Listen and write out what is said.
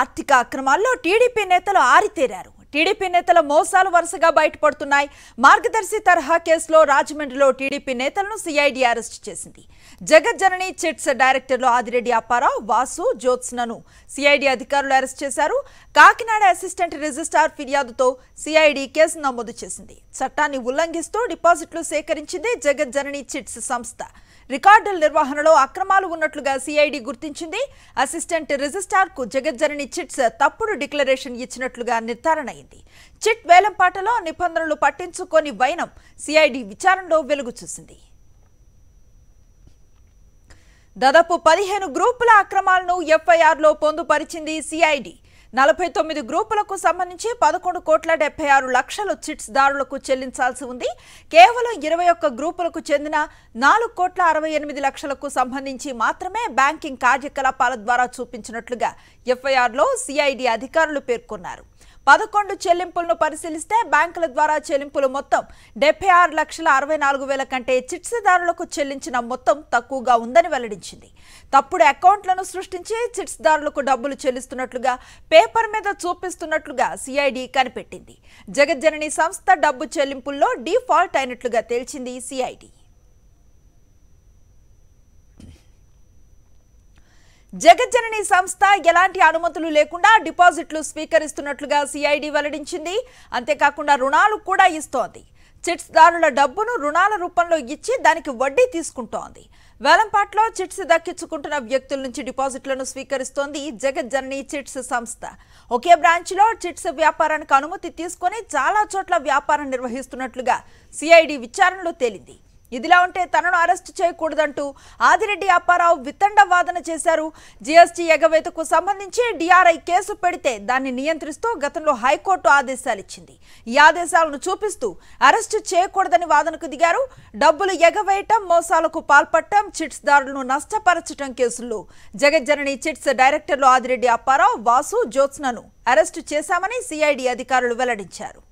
ఆర్థిక అక్రమాల్లో టీడీపీ నేతలు ఆరితేరారు టీడీపీ నేతల మోసాలు వరుసగా బయటపడుతున్నాయి మార్గదర్శి తరహా కేసులో రాజమండ్రిలో టీడీపీ నేతలను సిఐడి అరెస్ట్ చేసింది జగజ్జనని చిట్స్ డైరెక్టర్లు ఆదిరెడ్డి అప్పారావు వాసు జ్యోత్స్నను సిఐడి అధికారులు అరెస్ట్ చేశారు కాకినాడ అసిస్టెంట్ రిజిస్టార్ ఫిర్యాదుతో సిఐడి కేసు నమోదు చేసింది చట్టాన్ని ఉల్లంఘిస్తూ డిపాజిట్లు సేకరించింది జగజ్జనని చిట్స్ సంస్థ రికార్డుల నిర్వహణలో అక్రమాలు ఉన్నట్లుగా సిఐడి గుర్తించింది అసిస్టెంట్ రిజిస్ట్రార్ కు జగజ్జనని చిట్స్ తప్పుడు డిక్లరేషన్ ఇచ్చినట్లుగా నిర్ధారణ విడుదలయ్యింది చిట్ వేలంపాటలో నిబంధనలు పట్టించుకొని వైనం సిఐడి విచారణలో వెలుగు చూసింది దాదాపు పదిహేను గ్రూపుల అక్రమాలను ఎఫ్ఐఆర్లో పొందుపరిచింది సిఐడి నలభై తొమ్మిది గ్రూపులకు సంబంధించి పదకొండు కోట్ల డెబ్బై ఆరు లక్షలు చిట్స్ దారులకు చెల్లించాల్సి ఉంది కేవలం ఇరవై ఒక్క గ్రూపులకు చెందిన నాలుగు కోట్ల అరవై ఎనిమిది లక్షలకు సంబంధించి మాత్రమే బ్యాంకింగ్ కార్యకలాపాల ద్వారా చూపించినట్లుగా ఎఫ్ఐఆర్లో సిఐడి అధికారులు పేర్కొన్నారు పదకొండు చెల్లింపులను పరిశీలిస్తే బ్యాంకుల ద్వారా చెల్లింపులు మొత్తం డెబ్బై ఆరు లక్షల అరవై నాలుగు వేల కంటే చిట్స్దారులకు చెల్లించిన మొత్తం తక్కువగా ఉందని వెల్లడించింది తప్పుడు అకౌంట్లను సృష్టించి చిట్స్దారులకు డబ్బులు చెల్లిస్తున్నట్లుగా పేపర్ మీద చూపిస్తున్నట్లుగా సిఐడి కనిపెట్టింది జగజ్జనని సంస్థ డబ్బు చెల్లింపుల్లో డిఫాల్ట్ అయినట్లుగా తేల్చింది సిఐడి జగజ్జనని సంస్థ ఎలాంటి అనుమతులు లేకుండా డిపాజిట్లు స్వీకరిస్తున్నట్లుగా సిఐడి వెల్లడించింది అంతేకాకుండా రుణాలు కూడా ఇస్తోంది చిట్స్ దారుల డబ్బును రుణాల రూపంలో ఇచ్చి దానికి వడ్డీ తీసుకుంటోంది వేలంపాట్లో చిట్స్ దక్కించుకుంటున్న వ్యక్తుల నుంచి డిపాజిట్లను స్వీకరిస్తోంది జగజ్జనని చిట్స్ సంస్థ ఒకే బ్రాంచ్లో చిట్స్ వ్యాపారానికి అనుమతి తీసుకొని చాలా చోట్ల వ్యాపారం నిర్వహిస్తున్నట్లుగా సిఐడి విచారణలో తేలింది ఇదిలా ఉంటే తనను అరెస్టు చేయకూడదంటూ ఆదిరెడ్డి అప్పారావు వితండ వాదన చేశారు జీఎస్టీ ఎగవేతకు సంబంధించి డిఆర్ఐ కేసు పెడితే దాన్ని నియంత్రిస్తూ గతంలో హైకోర్టు ఆదేశాలు ఇచ్చింది ఈ ఆదేశాలను చూపిస్తూ అరెస్టు చేయకూడదని వాదనకు దిగారు డబ్బులు ఎగవేయటం మోసాలకు పాల్పడటం చిట్స్ దారులను నష్టపరచటం కేసుల్లో జగజ్జనని చిట్స్ డైరెక్టర్లు ఆదిరెడ్డి అప్పారావు వాసు జ్యోత్స్నను అరెస్టు చేశామని సిఐడి అధికారులు వెల్లడించారు